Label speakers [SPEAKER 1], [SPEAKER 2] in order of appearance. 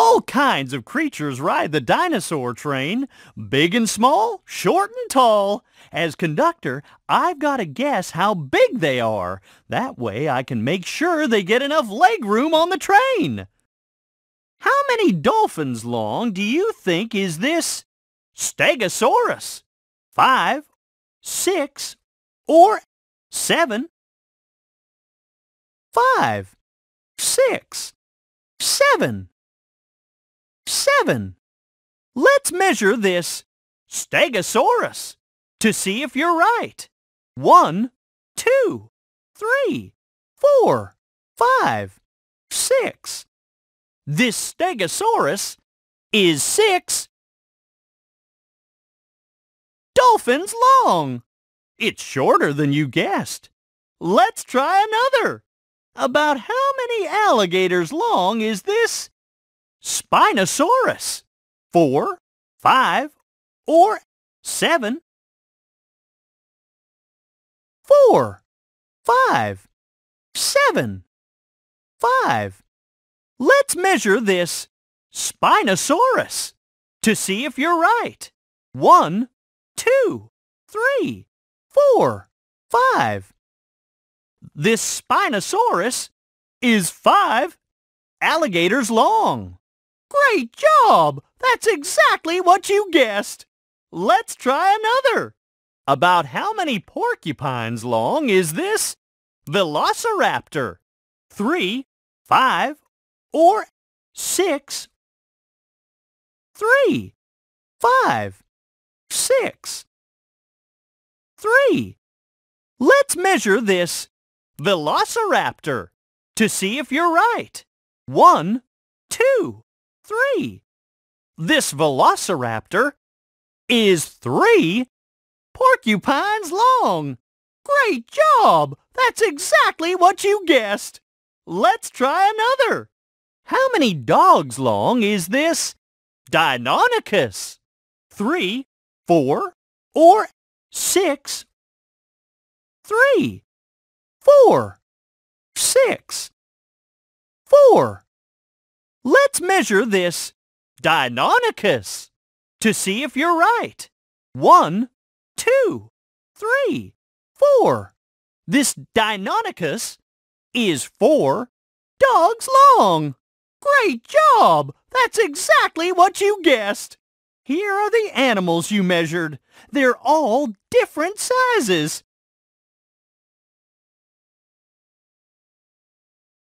[SPEAKER 1] All kinds of creatures ride the dinosaur train, big and small, short and tall. As conductor, I've got to guess how big they are. That way I can make sure they get enough leg room on the train. How many dolphins long do you think is this Stegosaurus? Five, six, or seven? Five, six, seven seven. Let's measure this Stegosaurus to see if you're right. One, two, three, four, five, six. This Stegosaurus is six dolphins long. It's shorter than you guessed. Let's try another. About how many alligators long is this Spinosaurus. Four, five, or seven. Four, five, seven, five. Let's measure this Spinosaurus to see if you're right. One, two, three, four, five. This Spinosaurus is five alligators long. Great job! That's exactly what you guessed! Let's try another! About how many porcupines long is this Velociraptor? Three, five, or six? Three, five, six, three. Let's measure this Velociraptor to see if you're right. One, two, three. This velociraptor is three porcupines long. Great job! That's exactly what you guessed. Let's try another. How many dogs long is this Deinonychus? Three, four, or six? Three, four, six, four. Let's measure this Deinonychus to see if you're right. One, two, three, four. This Deinonychus is four dogs long. Great job! That's exactly what you guessed. Here are the animals you measured. They're all different sizes.